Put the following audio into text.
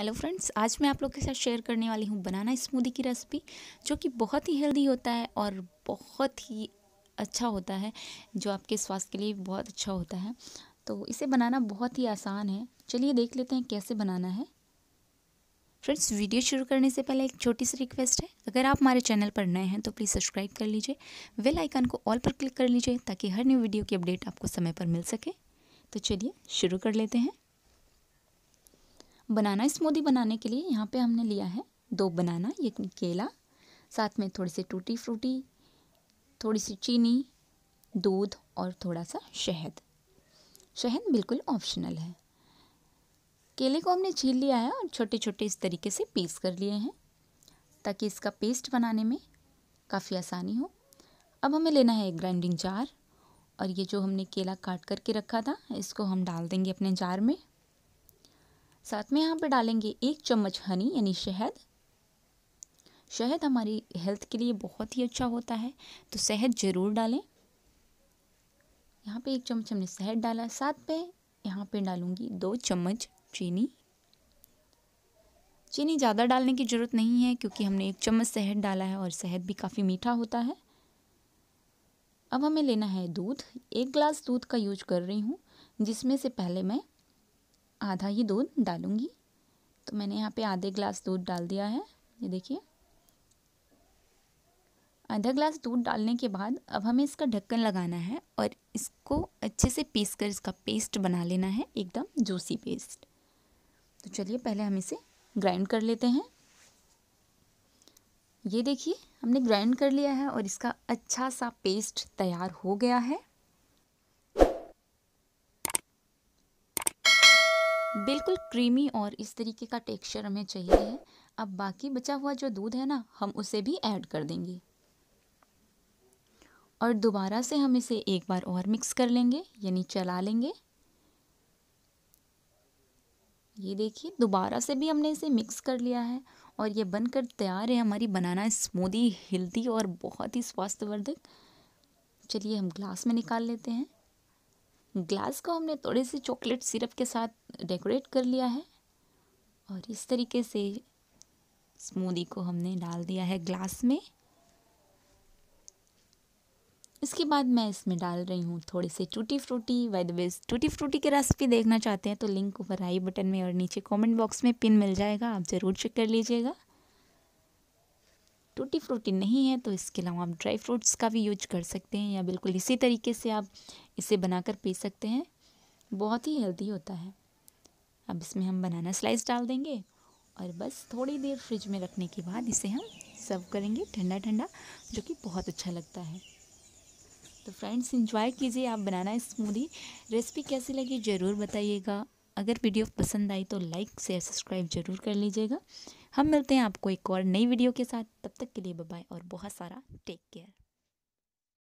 hello friends आज मैं आप लोग के साथ शेयर करने वाली हूँ बनाना स्मूदी की रेसिपी जो कि बहुत ही हेल्दी होता है और बहुत ही अच्छा होता है जो आपके स्वास्थ्य के लिए बहुत अच्छा होता है तो इसे बनाना बहुत ही आसान है चलिए देख लेते हैं कैसे बनाना है फ्रेंड्स वीडियो शुरू करने से पहले एक छोटी सी रिक्वेस्ट है अगर आप हमारे चैनल पर नए हैं तो प्लीज़ सब्सक्राइब कर लीजिए वेल आइकन को ऑल पर क्लिक कर लीजिए ताकि हर न्यू वीडियो की अपडेट आपको समय पर मिल सके तो चलिए शुरू कर लेते हैं बनाना स्मूदी बनाने के लिए यहाँ पे हमने लिया है दो बनाना ये केला साथ में थोड़ी सी टूटी फ्रूटी थोड़ी सी चीनी दूध और थोड़ा सा शहद शहद बिल्कुल ऑप्शनल है केले को हमने छील लिया है और छोटे छोटे इस तरीके से पीस कर लिए हैं ताकि इसका पेस्ट बनाने में काफ़ी आसानी हो अब हमें लेना है एक ग्राइंडिंग जार और ये जो हमने केला काट करके रखा था इसको हम डाल देंगे अपने जार में साथ में यहाँ पे डालेंगे एक चम्मच हनी यानी शहद शहद हमारी हेल्थ के लिए बहुत ही अच्छा होता है तो शहद ज़रूर डालें यहाँ पे एक चम्मच हमने शहद डाला साथ में यहाँ पे डालूँगी दो चम्मच चीनी चीनी ज़्यादा डालने की ज़रूरत नहीं है क्योंकि हमने एक चम्मच शहद डाला है और शहद भी काफ़ी मीठा होता है अब हमें लेना है दूध एक ग्लास दूध का यूज कर रही हूँ जिसमें से पहले मैं आधा ही दूध डालूँगी तो मैंने यहाँ पे आधे ग्लास दूध डाल दिया है ये देखिए आधा ग्लास दूध डालने के बाद अब हमें इसका ढक्कन लगाना है और इसको अच्छे से पीस कर इसका पेस्ट बना लेना है एकदम जूसी पेस्ट तो चलिए पहले हम इसे ग्राइंड कर लेते हैं ये देखिए हमने ग्राइंड कर लिया है और इसका अच्छा सा पेस्ट तैयार हो गया है बिल्कुल क्रीमी और इस तरीके का टेक्सचर हमें चाहिए है अब बाकी बचा हुआ जो दूध है ना हम उसे भी ऐड कर देंगे और दोबारा से हम इसे एक बार और मिक्स कर लेंगे यानी चला लेंगे ये देखिए दोबारा से भी हमने इसे मिक्स कर लिया है और ये बनकर तैयार है हमारी बनाना स्मूदी हेल्दी और बहुत ही स्वास्थ्यवर्धक चलिए हम ग्लास में निकाल लेते हैं ग्लास को हमने थोड़े से चॉकलेट सिरप के साथ डेकोरेट कर लिया है और इस तरीके से स्मूदी को हमने डाल दिया है ग्लास में इसके बाद मैं इसमें डाल रही हूँ थोड़े से tutti frutti by the way tutti frutti की रेसिपी देखना चाहते हैं तो लिंक ऊपर आई बटन में और नीचे कमेंट बॉक्स में पिन मिल जाएगा आप ज़रूर चेक कर लीजिएगा टूटी फ्रूटी नहीं है तो इसके अलावा आप ड्राई फ्रूट्स का भी यूज कर सकते हैं या बिल्कुल इसी तरीके से आप इसे बनाकर पी सकते हैं बहुत ही हेल्दी होता है अब इसमें हम बनाना स्लाइस डाल देंगे और बस थोड़ी देर फ्रिज में रखने के बाद इसे हम सर्व करेंगे ठंडा ठंडा जो कि बहुत अच्छा लगता है तो फ्रेंड्स इंजॉय कीजिए आप बनाना स्मूदी रेसिपी कैसी लगी ज़रूर बताइएगा अगर वीडियो पसंद आई तो लाइक शेयर सब्सक्राइब जरूर कर लीजिएगा हम मिलते हैं आपको एक और नई वीडियो के साथ तब तक के लिए बाय और बहुत सारा टेक केयर